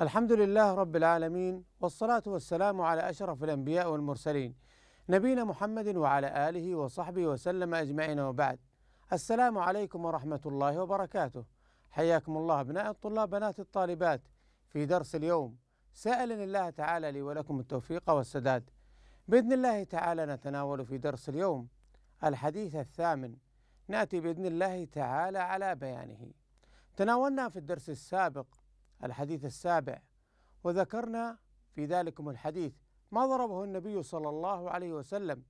الحمد لله رب العالمين والصلاة والسلام على أشرف الأنبياء والمرسلين نبينا محمد وعلى آله وصحبه وسلم أجمعين وبعد السلام عليكم ورحمة الله وبركاته حياكم الله أبناء الطلاب بنات الطالبات في درس اليوم سائل الله تعالى لي ولكم التوفيق والسداد بإذن الله تعالى نتناول في درس اليوم الحديث الثامن نأتي بإذن الله تعالى على بيانه تناولنا في الدرس السابق الحديث السابع وذكرنا في ذلكم الحديث ما ضربه النبي صلى الله عليه وسلم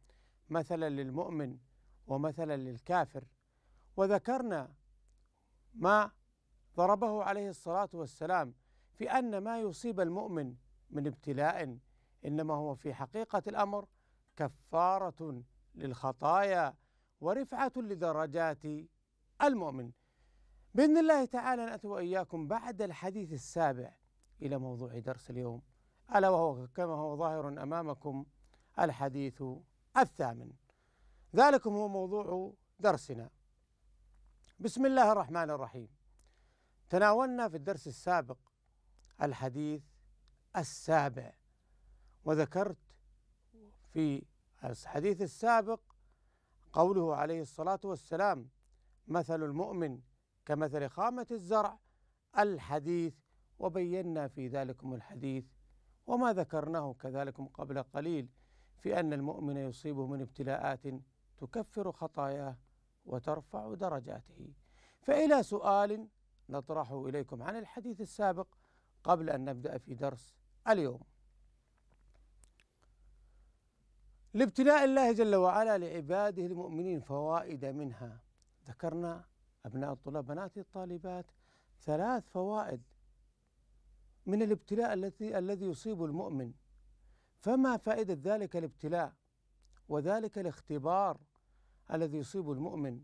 مثلا للمؤمن ومثلا للكافر وذكرنا ما ضربه عليه الصلاه والسلام في ان ما يصيب المؤمن من ابتلاء انما هو في حقيقه الامر كفاره للخطايا ورفعه لدرجات المؤمن باذن الله تعالى ناتي واياكم بعد الحديث السابع الى موضوع درس اليوم الا وهو كما هو ظاهر امامكم الحديث الثامن ذلكم هو موضوع درسنا بسم الله الرحمن الرحيم تناولنا في الدرس السابق الحديث السابع وذكرت في الحديث السابق قوله عليه الصلاه والسلام مثل المؤمن كمثل خامة الزرع الحديث وبينا في ذلكم الحديث وما ذكرناه كذلكم قبل قليل في أن المؤمن يصيبه من ابتلاءات تكفر خطاياه وترفع درجاته فإلى سؤال نطرحه إليكم عن الحديث السابق قبل أن نبدأ في درس اليوم لابتلاء الله جل وعلا لعباده المؤمنين فوائد منها ذكرنا أبناء الطلاب بناتي الطالبات ثلاث فوائد من الابتلاء الذي الذي يصيب المؤمن فما فائدة ذلك الابتلاء وذلك الاختبار الذي يصيب المؤمن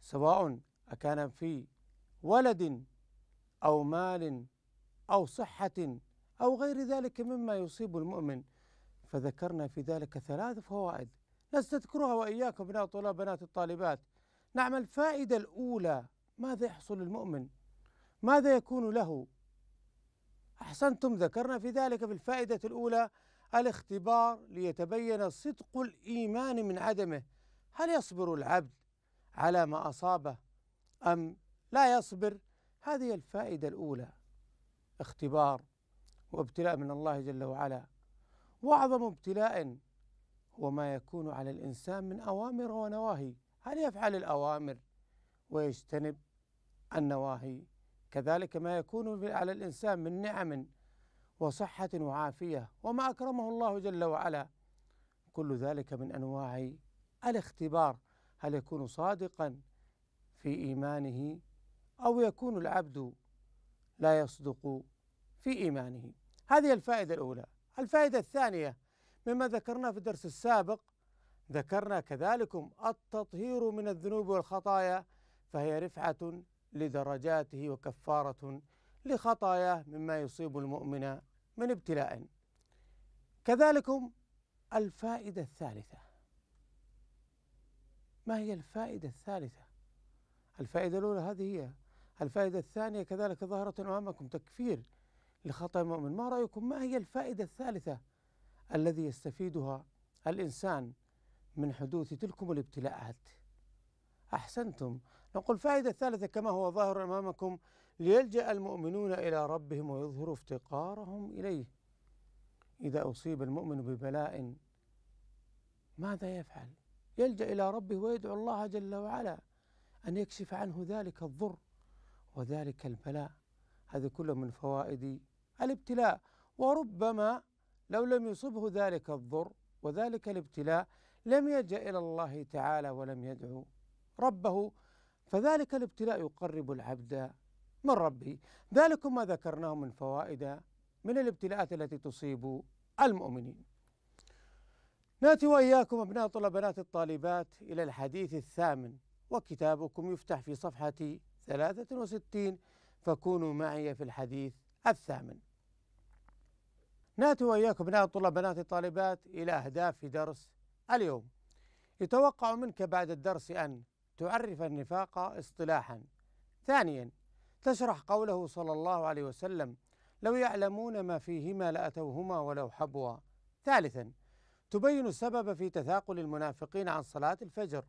سواء أكان في ولد أو مال أو صحة أو غير ذلك مما يصيب المؤمن فذكرنا في ذلك ثلاث فوائد نستذكرها وإياكم أبناء الطلاب بنات الطالبات نعم الفائدة الأولى ماذا يحصل للمؤمن ماذا يكون له أحسنتم ذكرنا في ذلك في الفائدة الأولى الاختبار ليتبين صدق الإيمان من عدمه هل يصبر العبد على ما أصابه أم لا يصبر هذه الفائدة الأولى اختبار وابتلاء من الله جل وعلا واعظم ابتلاء هو ما يكون على الانسان من اوامر ونواهي هل يفعل الأوامر ويجتنب النواهي كذلك ما يكون على الإنسان من نعم وصحة وعافية وما أكرمه الله جل وعلا كل ذلك من أنواع الاختبار هل يكون صادقا في إيمانه أو يكون العبد لا يصدق في إيمانه هذه الفائدة الأولى الفائدة الثانية مما ذكرناه في الدرس السابق ذكرنا كذلكم التطهير من الذنوب والخطايا فهي رفعة لدرجاته وكفارة لخطاياه مما يصيب المؤمن من ابتلاء كذلكم الفائدة الثالثة ما هي الفائدة الثالثة؟ الفائدة الأولى هذه هي الفائدة الثانية كذلك ظاهرة أمامكم تكفير لخطأ المؤمن ما رأيكم ما هي الفائدة الثالثة الذي يستفيدها الإنسان من حدوث تلكم الابتلاءات أحسنتم نقول فائده ثالثه كما هو ظاهر أمامكم ليلجأ المؤمنون إلى ربهم ويظهروا افتقارهم إليه إذا أصيب المؤمن ببلاء ماذا يفعل؟ يلجأ إلى ربه ويدعو الله جل وعلا أن يكشف عنه ذلك الضر وذلك البلاء هذا كله من فوائد الابتلاء وربما لو لم يصبه ذلك الضر وذلك الابتلاء لم يلجأ إلى الله تعالى ولم يدعو ربه فذلك الابتلاء يقرب العبد من ربه ذلك ما ذكرناه من فوائد من الابتلاءات التي تصيب المؤمنين ناتي وإياكم أبناء طلاب بنات الطالبات إلى الحديث الثامن وكتابكم يفتح في صفحة 63 فكونوا معي في الحديث الثامن ناتي وإياكم أبناء طلاب بنات الطالبات إلى أهداف درس اليوم يتوقع منك بعد الدرس أن تعرف النفاق اصطلاحا ثانيا تشرح قوله صلى الله عليه وسلم لو يعلمون ما فيهما لأتوهما ولو حبوا ثالثا تبين السبب في تثاقل المنافقين عن صلاة الفجر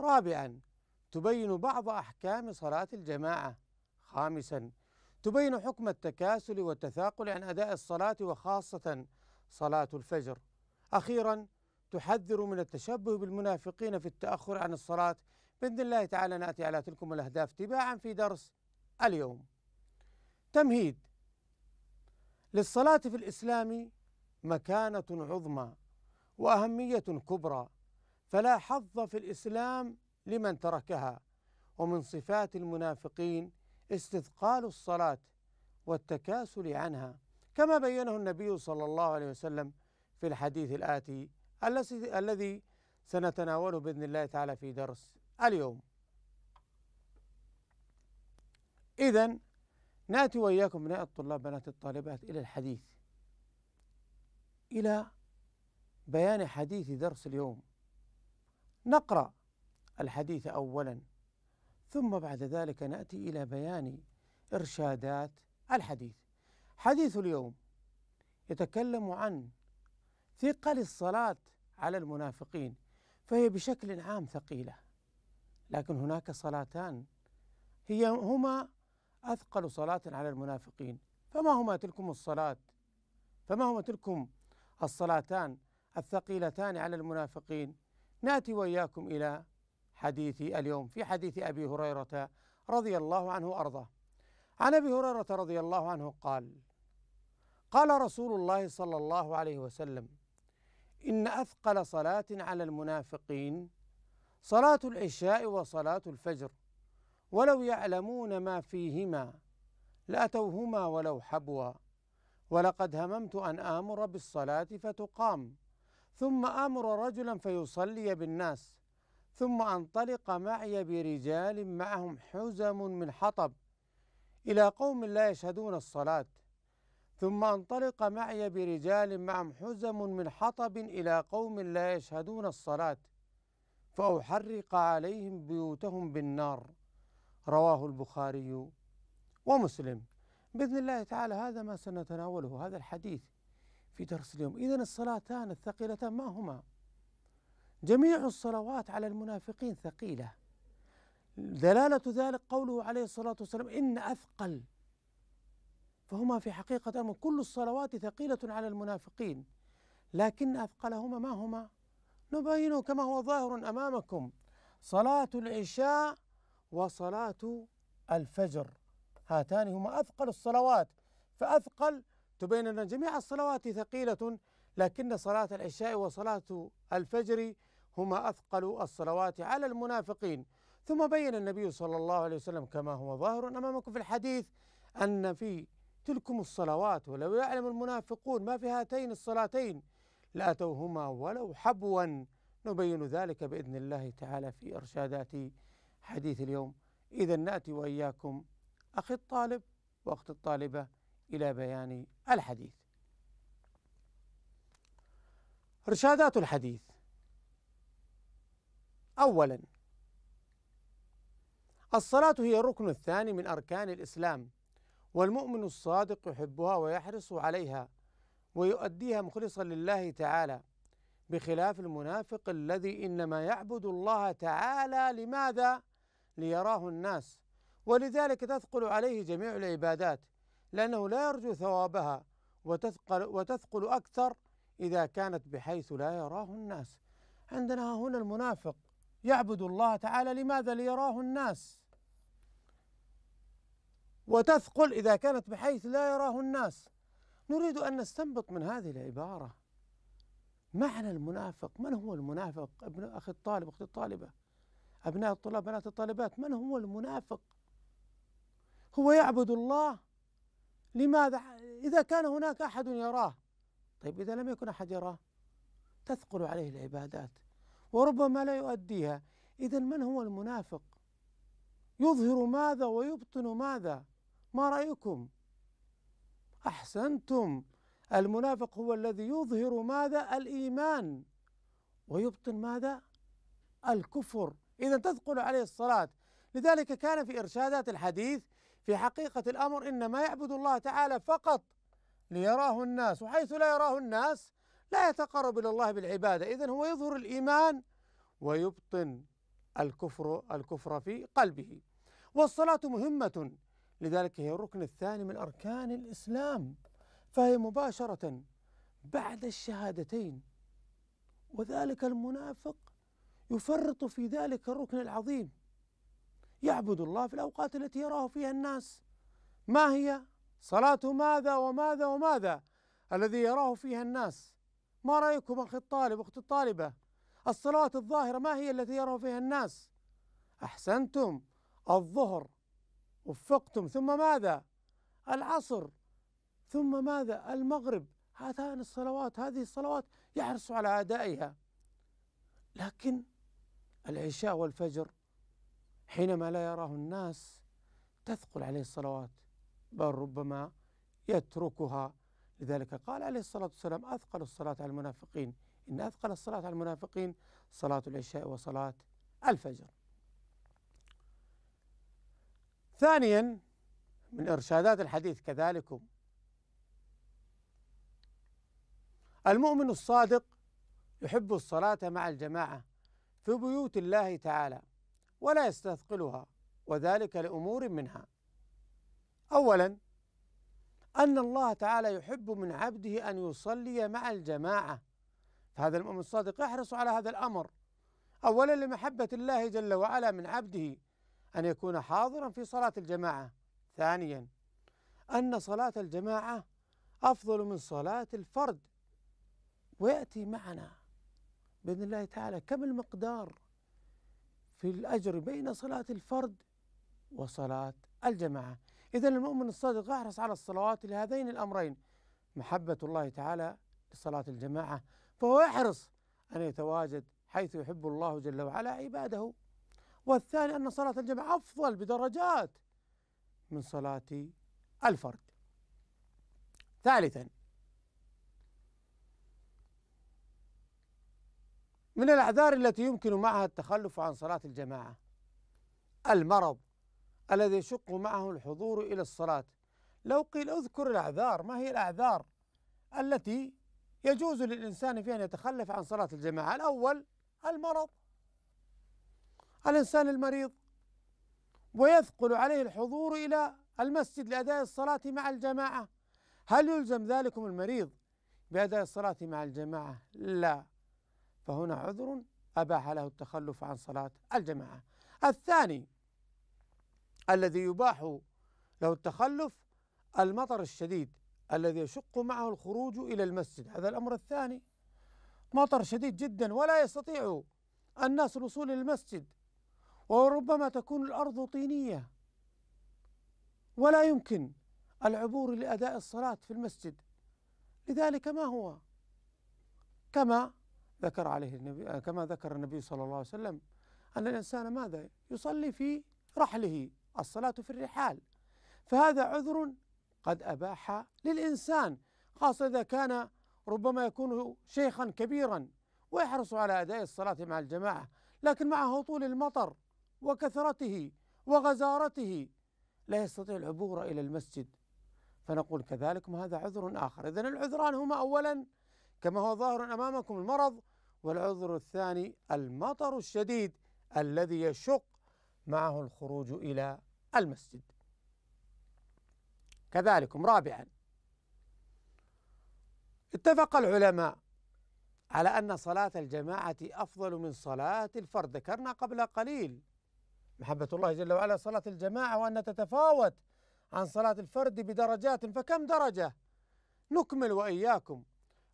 رابعا تبين بعض أحكام صلاة الجماعة خامسا تبين حكم التكاسل والتثاقل عن أداء الصلاة وخاصة صلاة الفجر أخيرا تحذر من التشبه بالمنافقين في التأخر عن الصلاة بإذن الله تعالى نأتي على تلكم الأهداف تباعا في درس اليوم تمهيد للصلاة في الإسلام مكانة عظمى وأهمية كبرى فلا حظ في الإسلام لمن تركها ومن صفات المنافقين استثقال الصلاة والتكاسل عنها كما بينه النبي صلى الله عليه وسلم في الحديث الآتي الذي سنتناوله باذن الله تعالى في درس اليوم. اذا ناتي واياكم ابناء الطلاب بنات الطالبات الى الحديث الى بيان حديث درس اليوم. نقرا الحديث اولا ثم بعد ذلك ناتي الى بيان ارشادات الحديث. حديث اليوم يتكلم عن ثقل الصلاة على المنافقين فهي بشكل عام ثقيلة لكن هناك صلاتان هي هما أثقل صلاة على المنافقين فما هما تلكم الصلاة فما هما تلكم الصلاتان الثقيلتان على المنافقين ناتي وإياكم إلى حديث اليوم في حديث أبي هريرة رضي الله عنه أرضاه عن أبي هريرة رضي الله عنه قال قال رسول الله صلى الله عليه وسلم إن أثقل صلاة على المنافقين صلاة العشاء وصلاة الفجر ولو يعلمون ما فيهما لأتوهما ولو حبوا ولقد هممت أن آمر بالصلاة فتقام ثم آمر رجلا فيصلي بالناس ثم أنطلق معي برجال معهم حزم من حطب إلى قوم لا يشهدون الصلاة ثم انطلق معي برجال معهم حزم من حطب إلى قوم لا يشهدون الصلاة فأحرق عليهم بيوتهم بالنار رواه البخاري ومسلم بإذن الله تعالى هذا ما سنتناوله هذا الحديث في درس اليوم إذا الصلاتان الثقيلتان ما هما جميع الصلوات على المنافقين ثقيلة دلالة ذلك قوله عليه الصلاة والسلام إن أثقل فهما في حقيقة الأمر كل الصلوات ثقيلة على المنافقين لكن أثقلهما ما هما نبينه كما هو ظاهر أمامكم صلاة العشاء وصلاة الفجر هاتان هما أثقل الصلوات فأثقل تبين أن جميع الصلوات ثقيلة لكن صلاة العشاء وصلاة الفجر هما أثقل الصلوات على المنافقين ثم بين النبي صلى الله عليه وسلم كما هو ظاهر أمامكم في الحديث أن في تلكم الصلوات ولو يعلم المنافقون ما في هاتين الصلاتين لاتوهما ولو حبوا نبين ذلك باذن الله تعالى في ارشادات حديث اليوم اذا ناتي واياكم اخي الطالب واخت الطالبه الى بيان الحديث. ارشادات الحديث اولا الصلاه هي الركن الثاني من اركان الاسلام والمؤمن الصادق يحبها ويحرص عليها ويؤديها مخلصا لله تعالى بخلاف المنافق الذي انما يعبد الله تعالى لماذا؟ ليراه الناس ولذلك تثقل عليه جميع العبادات لانه لا يرجو ثوابها وتثقل وتثقل اكثر اذا كانت بحيث لا يراه الناس عندنا هنا المنافق يعبد الله تعالى لماذا؟ ليراه الناس وتثقل إذا كانت بحيث لا يراه الناس نريد أن نستنبط من هذه العبارة معنى المنافق من هو المنافق ابن أخي الطالب أختي الطالبة أبناء الطلاب بنات الطالبات من هو المنافق هو يعبد الله لماذا إذا كان هناك أحد يراه طيب إذا لم يكن أحد يراه تثقل عليه العبادات وربما لا يؤديها إذا من هو المنافق يظهر ماذا ويبطن ماذا ما رايكم احسنتم المنافق هو الذي يظهر ماذا الايمان ويبطن ماذا الكفر اذا تثقل عليه الصلاه لذلك كان في ارشادات الحديث في حقيقه الامر انما يعبد الله تعالى فقط ليراه الناس وحيث لا يراه الناس لا يتقرب الى الله بالعباده اذا هو يظهر الايمان ويبطن الكفر الكفر في قلبه والصلاه مهمه لذلك هي الركن الثاني من أركان الإسلام فهي مباشرة بعد الشهادتين وذلك المنافق يفرط في ذلك الركن العظيم يعبد الله في الأوقات التي يراه فيها الناس ما هي صلاة ماذا وماذا وماذا الذي يراه فيها الناس ما رأيكم أخي الطالب أخت الطالبة الصلاة الظاهرة ما هي التي يراه فيها الناس أحسنتم الظهر وفقتم ثم ماذا العصر ثم ماذا المغرب هاتان الصلوات هذه الصلوات يحرص على أدائها لكن العشاء والفجر حينما لا يراه الناس تثقل عليه الصلوات بل ربما يتركها لذلك قال عليه الصلاة والسلام أثقل الصلاة على المنافقين إن أثقل الصلاة على المنافقين صلاة العشاء وصلاة الفجر ثانيا من إرشادات الحديث كذلك المؤمن الصادق يحب الصلاة مع الجماعة في بيوت الله تعالى ولا يستثقلها وذلك لأمور منها أولا أن الله تعالى يحب من عبده أن يصلي مع الجماعة فهذا المؤمن الصادق يحرص على هذا الأمر أولا لمحبة الله جل وعلا من عبده أن يكون حاضرا في صلاة الجماعة ثانيا أن صلاة الجماعة أفضل من صلاة الفرد ويأتي معنا بإذن الله تعالى كم المقدار في الأجر بين صلاة الفرد وصلاة الجماعة إذا المؤمن الصادق يحرص على الصلوات لهذين الأمرين محبة الله تعالى لصلاة الجماعة فهو يحرص أن يتواجد حيث يحب الله جل وعلا عباده والثاني أن صلاة الجماعة أفضل بدرجات من صلاة الفرد ثالثا من الأعذار التي يمكن معها التخلف عن صلاة الجماعة المرض الذي يشق معه الحضور إلى الصلاة لو قيل اذكر الأعذار ما هي الأعذار التي يجوز للإنسان فيها أن يتخلف عن صلاة الجماعة الأول المرض الإنسان المريض ويثقل عليه الحضور إلى المسجد لأداء الصلاة مع الجماعة هل يلزم ذلكم المريض بأداء الصلاة مع الجماعة؟ لا فهنا عذر أباح له التخلف عن صلاة الجماعة الثاني الذي يباح له التخلف المطر الشديد الذي يشق معه الخروج إلى المسجد هذا الأمر الثاني مطر شديد جدا ولا يستطيع الناس الوصول إلى المسجد وربما تكون الأرض طينية ولا يمكن العبور لأداء الصلاة في المسجد لذلك ما هو كما ذكر عليه النبي كما ذكر النبي صلى الله عليه وسلم أن الإنسان ماذا يصلي في رحله الصلاة في الرحال فهذا عذر قد أباح للإنسان خاصة إذا كان ربما يكون شيخا كبيرا ويحرص على أداء الصلاة مع الجماعة لكن معه طول المطر وكثرته وغزارته لا يستطيع العبور الى المسجد فنقول كذلك هذا عذر اخر اذا العذران هما اولا كما هو ظاهر امامكم المرض والعذر الثاني المطر الشديد الذي يشق معه الخروج الى المسجد كذلكم رابعا اتفق العلماء على ان صلاه الجماعه افضل من صلاه الفرد ذكرنا قبل قليل محبة الله جل وعلا صلاة الجماعة وأن تتفاوت عن صلاة الفرد بدرجات فكم درجة نكمل وإياكم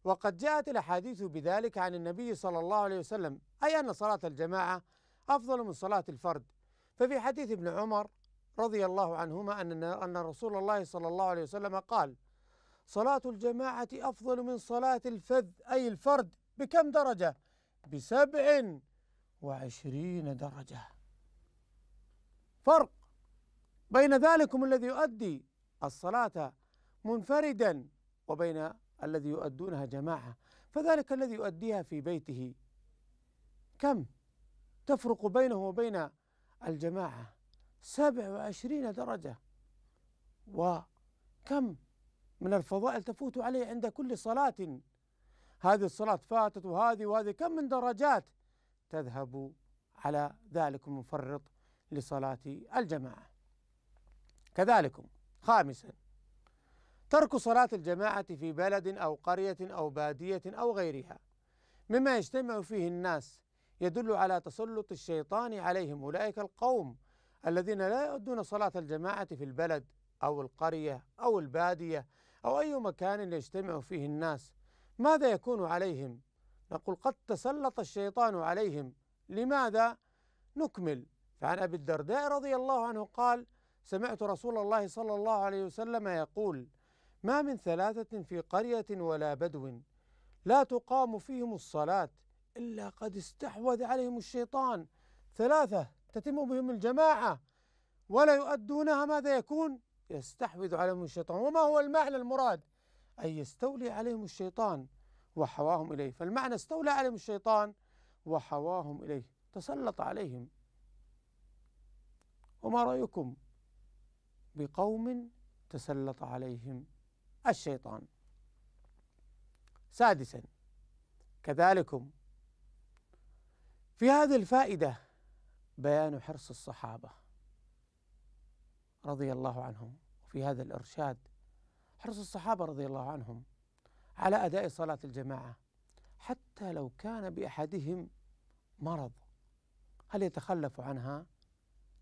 وقد جاءت الأحاديث بذلك عن النبي صلى الله عليه وسلم أي أن صلاة الجماعة أفضل من صلاة الفرد ففي حديث ابن عمر رضي الله عنهما أن أن رسول الله صلى الله عليه وسلم قال صلاة الجماعة أفضل من صلاة الفذ أي الفرد بكم درجة؟ بسبع وعشرين درجة فرق بين ذلكم الذي يؤدي الصلاة منفردا وبين الذي يؤدونها جماعة فذلك الذي يؤديها في بيته كم تفرق بينه وبين الجماعة سبع وعشرين درجة وكم من الفضائل تفوت عليه عند كل صلاة هذه الصلاة فاتت وهذه وهذه كم من درجات تذهب على ذلك المفرط لصلاة الجماعة كذلكم خامسا ترك صلاة الجماعة في بلد أو قرية أو بادية أو غيرها مما يجتمع فيه الناس يدل على تسلط الشيطان عليهم أولئك القوم الذين لا يؤدون صلاة الجماعة في البلد أو القرية أو البادية أو أي مكان يجتمع فيه الناس ماذا يكون عليهم؟ نقول قد تسلط الشيطان عليهم لماذا؟ نكمل فعن ابي الدرداء رضي الله عنه قال سمعت رسول الله صلى الله عليه وسلم يقول ما من ثلاثه في قريه ولا بدو لا تقام فيهم الصلاه الا قد استحوذ عليهم الشيطان ثلاثه تتم بهم الجماعه ولا يؤدونها ماذا يكون يستحوذ عليهم الشيطان وما هو المعنى المراد أن يستولي عليهم الشيطان وحواهم إليه فالمعنى استولى عليهم الشيطان وحواهم إليه تسلط عليهم وما رايكم بقوم تسلط عليهم الشيطان سادسا كذلكم في هذه الفائده بيان حرص الصحابه رضي الله عنهم وفي هذا الارشاد حرص الصحابه رضي الله عنهم على اداء صلاه الجماعه حتى لو كان باحدهم مرض هل يتخلف عنها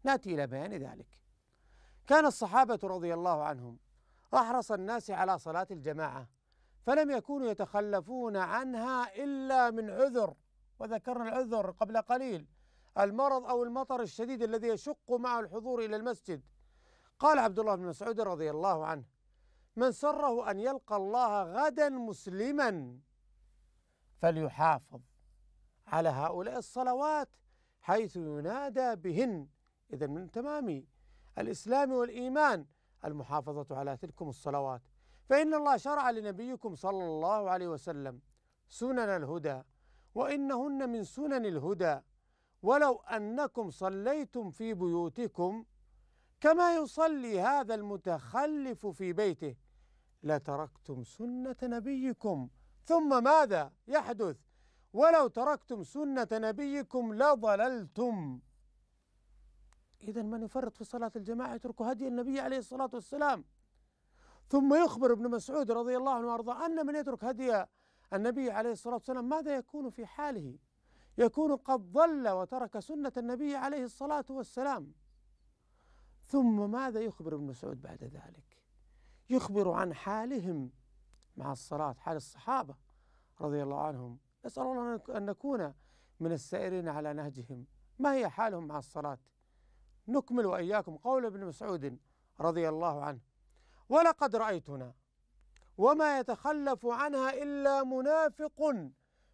ناتي الى بيان ذلك. كان الصحابه رضي الله عنهم احرص الناس على صلاه الجماعه فلم يكونوا يتخلفون عنها الا من عذر وذكرنا العذر قبل قليل المرض او المطر الشديد الذي يشق معه الحضور الى المسجد. قال عبد الله بن مسعود رضي الله عنه: من سره ان يلقى الله غدا مسلما فليحافظ على هؤلاء الصلوات حيث ينادى بهن إذا من تمام الإسلام والإيمان المحافظة على تلكم الصلوات فإن الله شرع لنبيكم صلى الله عليه وسلم سنن الهدى وإنهن من سنن الهدى ولو أنكم صليتم في بيوتكم كما يصلي هذا المتخلف في بيته لتركتم سنة نبيكم ثم ماذا يحدث ولو تركتم سنة نبيكم لضللتم إذا من يفرط في صلاة الجماعة يترك هدي النبي عليه الصلاة والسلام ثم يخبر ابن مسعود رضي الله عنه وارضاه أن من يترك هدي النبي عليه الصلاة والسلام ماذا يكون في حاله يكون قد ضل وترك سنة النبي عليه الصلاة والسلام ثم ماذا يخبر ابن مسعود بعد ذلك يخبر عن حالهم مع الصلاة حال الصحابة رضي الله عنهم نسأل الله أن نكون من السائرين على نهجهم ما هي حالهم مع الصلاة نكمل واياكم قول ابن مسعود رضي الله عنه ولقد رايتنا وما يتخلف عنها الا منافق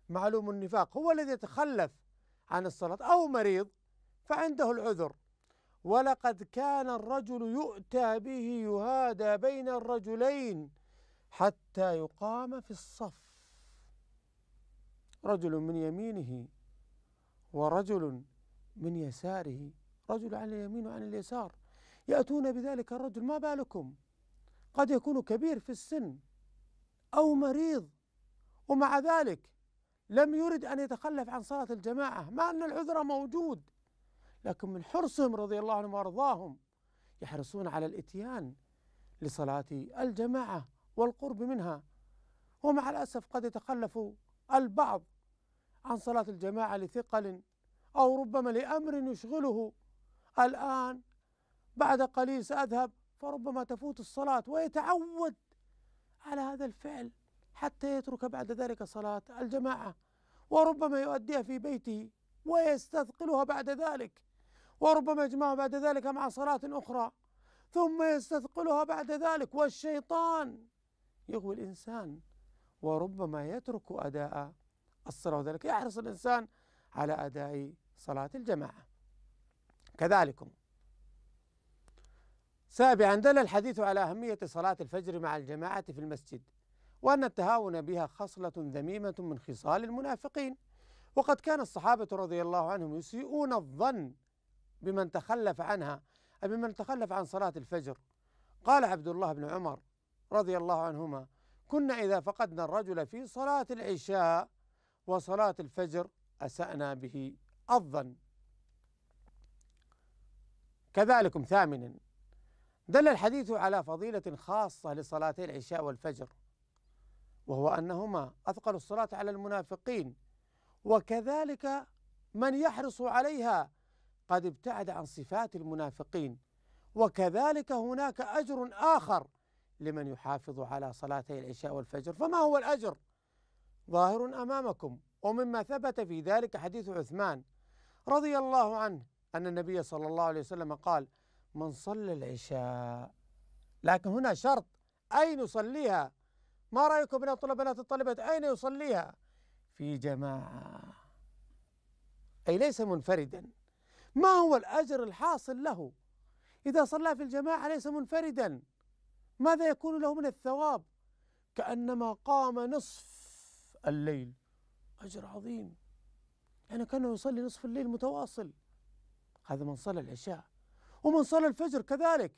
معلوم النفاق هو الذي يتخلف عن الصلاه او مريض فعنده العذر ولقد كان الرجل يؤتى به يهادى بين الرجلين حتى يقام في الصف رجل من يمينه ورجل من يساره رجل عن اليمين وعن اليسار يأتون بذلك الرجل ما بالكم قد يكون كبير في السن أو مريض ومع ذلك لم يرد أن يتخلف عن صلاة الجماعة مع أن العذر موجود لكن من حرصهم رضي الله عنهم وأرضاهم يحرصون على الإتيان لصلاة الجماعة والقرب منها ومع الأسف قد يتخلف البعض عن صلاة الجماعة لثقل أو ربما لأمر يشغله الآن بعد قليل سأذهب فربما تفوت الصلاة ويتعود على هذا الفعل حتى يترك بعد ذلك صلاة الجماعة وربما يؤديها في بيته ويستثقلها بعد ذلك وربما يجمعها بعد ذلك مع صلاة أخرى ثم يستثقلها بعد ذلك والشيطان يغوي الإنسان وربما يترك أداء الصلاة وذلك يحرص الإنسان على أداء صلاة الجماعة كذلكم سابعا دل الحديث على أهمية صلاة الفجر مع الجماعة في المسجد وأن التهاون بها خصلة ذميمة من خصال المنافقين وقد كان الصحابة رضي الله عنهم يسيئون الظن بمن تخلف عنها أو بمن تخلف عن صلاة الفجر قال عبد الله بن عمر رضي الله عنهما كنا إذا فقدنا الرجل في صلاة العشاء وصلاة الفجر أسأنا به الظن كذلكم ثامنا دل الحديث على فضيلة خاصة لصلاتي العشاء والفجر وهو أنهما أثقل الصلاة على المنافقين وكذلك من يحرص عليها قد ابتعد عن صفات المنافقين وكذلك هناك أجر آخر لمن يحافظ على صلاتي العشاء والفجر فما هو الأجر؟ ظاهر أمامكم ومما ثبت في ذلك حديث عثمان رضي الله عنه أن النبي صلى الله عليه وسلم قال من صلى العشاء لكن هنا شرط أين يصليها ما رأيكم من الطلبة بنات الطالبات أين يصليها في جماعة أي ليس منفردا ما هو الأجر الحاصل له إذا صلى في الجماعة ليس منفردا ماذا يكون له من الثواب كأنما قام نصف الليل أجر عظيم يعني كأنه يصلي نصف الليل متواصل هذا من صلى العشاء ومن صلى الفجر كذلك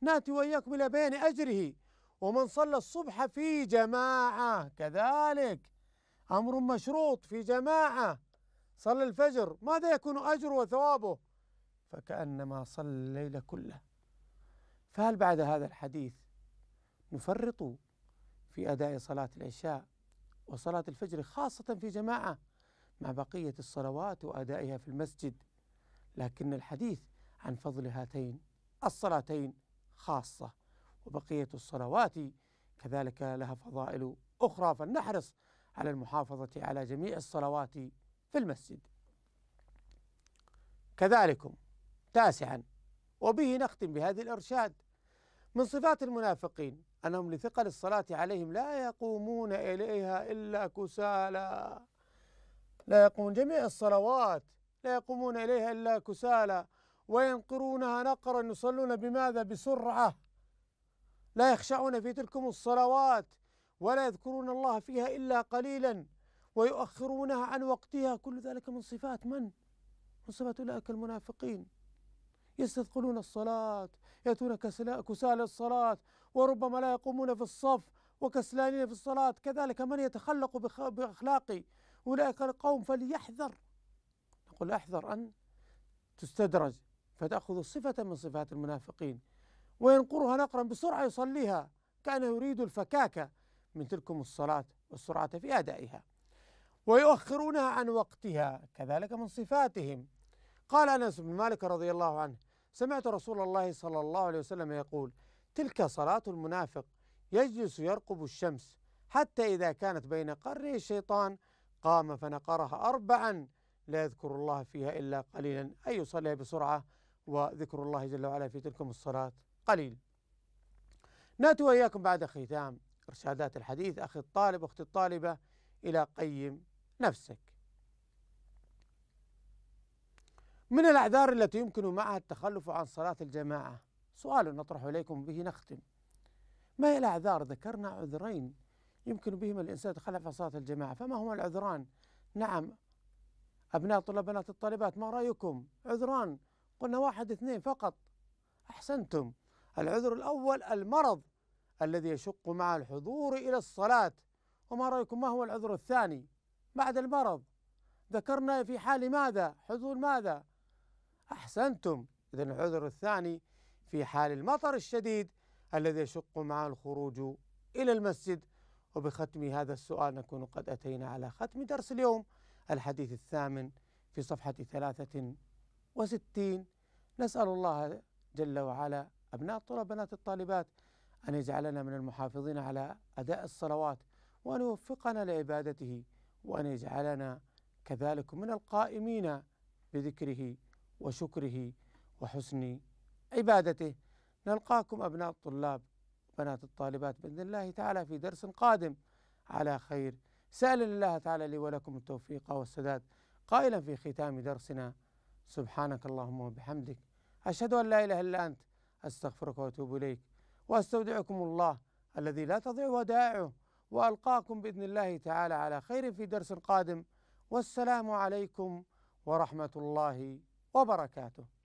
ناتي وإياكم إلى بيان أجره ومن صلى الصبح في جماعة كذلك أمر مشروط في جماعة صلى الفجر ماذا يكون أجره وثوابه فكأنما صلى الليل كله فهل بعد هذا الحديث نفرط في أداء صلاة العشاء وصلاة الفجر خاصة في جماعة مع بقية الصلوات وأدائها في المسجد لكن الحديث عن فضل هاتين الصلاتين خاصة وبقية الصلوات كذلك لها فضائل أخرى فلنحرص على المحافظة على جميع الصلوات في المسجد كذلكم تاسعا وبه نختم بهذه الإرشاد من صفات المنافقين أنهم لثقل الصلاة عليهم لا يقومون إليها إلا كسالى لا يقومون جميع الصلوات لا يقومون إليها إلا كسالى وينقرونها نقرا يصلون بماذا بسرعة لا يخشعون في تلكم الصلوات ولا يذكرون الله فيها إلا قليلا ويؤخرونها عن وقتها كل ذلك من صفات من؟ من صفات أولئك المنافقين يستثقلون الصلاة يأتون كسالى الصلاة وربما لا يقومون في الصف وكسلانين في الصلاة كذلك من يتخلق بأخلاقه أولئك القوم فليحذر قل احذر أن تستدرج فتأخذ صفة من صفات المنافقين وينقرها نقرا بسرعة يصليها كان يريد الفكاكة من تلكم الصلاة والسرعة في أدائها ويؤخرونها عن وقتها كذلك من صفاتهم قال أنس بن مالك رضي الله عنه سمعت رسول الله صلى الله عليه وسلم يقول تلك صلاة المنافق يجلس يرقب الشمس حتى إذا كانت بين قره الشيطان قام فنقرها أربعا لا يذكر الله فيها إلا قليلا أي يصليها بسرعة وذكر الله جل وعلا في تلكم الصلاة قليل نأتي وإياكم بعد ختام إرشادات الحديث أخي الطالب أختي الطالبة إلى قيم نفسك من الأعذار التي يمكن معها التخلف عن صلاة الجماعة سؤال نطرح إليكم به نختم ما هي الأعذار ذكرنا عذرين يمكن بهما الإنسان يتخلف عن صلاة الجماعة فما هما العذران نعم أبناء طلاب بنات الطالبات ما رأيكم عذران قلنا واحد اثنين فقط أحسنتم العذر الأول المرض الذي يشق مع الحضور إلى الصلاة وما رأيكم ما هو العذر الثاني بعد المرض ذكرنا في حال ماذا حضور ماذا أحسنتم إذا العذر الثاني في حال المطر الشديد الذي يشق مع الخروج إلى المسجد وبختم هذا السؤال نكون قد أتينا على ختم درس اليوم الحديث الثامن في صفحة ثلاثة وستين نسأل الله جل وعلا أبناء الطلاب بنات الطالبات أن يجعلنا من المحافظين على أداء الصلوات وأن يوفقنا لعبادته وأن يجعلنا كذلك من القائمين بذكره وشكره وحسن عبادته نلقاكم أبناء الطلاب بنات الطالبات بإذن الله تعالى في درس قادم على خير سأل الله تعالى لي ولكم التوفيق والسداد قائلا في ختام درسنا سبحانك اللهم وبحمدك أشهد أن لا إله إلا أنت أستغفرك وأتوب إليك وأستودعكم الله الذي لا تضيع ودائعه وألقاكم بإذن الله تعالى على خير في درس قادم والسلام عليكم ورحمة الله وبركاته